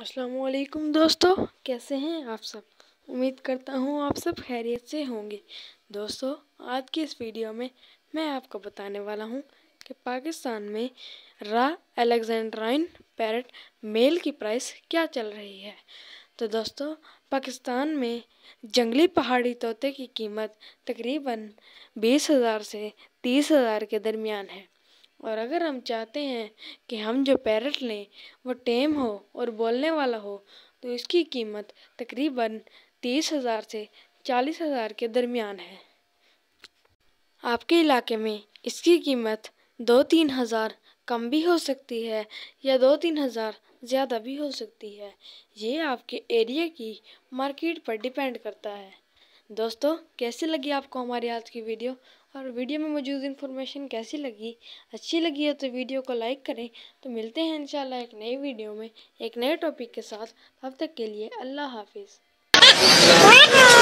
असलकुम दोस्तों कैसे हैं आप सब उम्मीद करता हूँ आप सब खैरियत से होंगे दोस्तों आज की इस वीडियो में मैं आपको बताने वाला हूँ कि पाकिस्तान में रा अलेक्जेंड्राइन पैरट मेल की प्राइस क्या चल रही है तो दोस्तों पाकिस्तान में जंगली पहाड़ी तोते की कीमत तकरीबन बीस हज़ार से तीस हज़ार के दरमियान है और अगर हम चाहते हैं कि हम जो पैरट लें वो टेम हो और बोलने वाला हो तो इसकी कीमत तकरीबन तीस हज़ार से चालीस हज़ार के दरमियान है आपके इलाके में इसकी कीमत दो तीन हज़ार कम भी हो सकती है या दो तीन हज़ार ज़्यादा भी हो सकती है ये आपके एरिया की मार्केट पर डिपेंड करता है दोस्तों कैसी लगी आपको हमारी आज की वीडियो और वीडियो में मौजूद इन्फॉर्मेशन कैसी लगी अच्छी लगी है तो वीडियो को लाइक करें तो मिलते हैं इंशाल्लाह एक नई वीडियो में एक नए टॉपिक के साथ तब तक के लिए अल्लाह हाफिज़